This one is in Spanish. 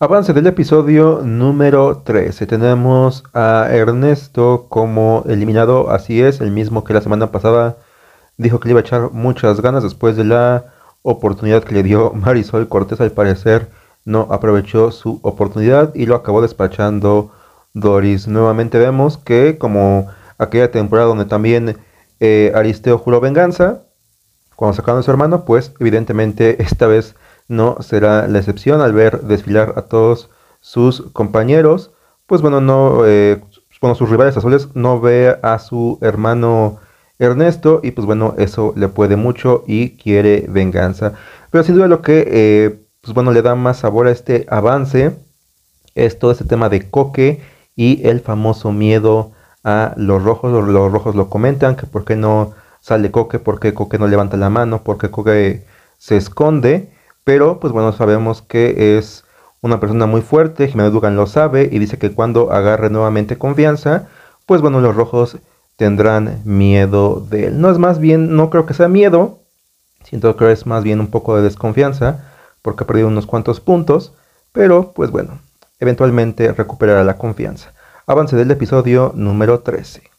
Avance del episodio número 13. Este, tenemos a Ernesto como eliminado, así es, el mismo que la semana pasada dijo que le iba a echar muchas ganas después de la oportunidad que le dio Marisol Cortés. Al parecer no aprovechó su oportunidad y lo acabó despachando Doris. Nuevamente vemos que como aquella temporada donde también eh, Aristeo juró venganza, cuando sacaron a su hermano, pues evidentemente esta vez no será la excepción al ver desfilar a todos sus compañeros. Pues bueno, no, eh, sus rivales azules no ve a su hermano Ernesto y pues bueno, eso le puede mucho y quiere venganza. Pero sin duda lo que, eh, pues bueno, le da más sabor a este avance es todo este tema de coque y el famoso miedo a los rojos. Los, rojos lo comentan que por qué no sale coque, por qué coque no levanta la mano, por qué coque se esconde. Pero pues bueno, sabemos que es una persona muy fuerte, Jiménez Dugan lo sabe y dice que cuando agarre nuevamente confianza, pues bueno, los rojos tendrán miedo de él. No es más bien, no creo que sea miedo, siento que es más bien un poco de desconfianza, porque ha perdido unos cuantos puntos, pero pues bueno, eventualmente recuperará la confianza. Avance del episodio número 13.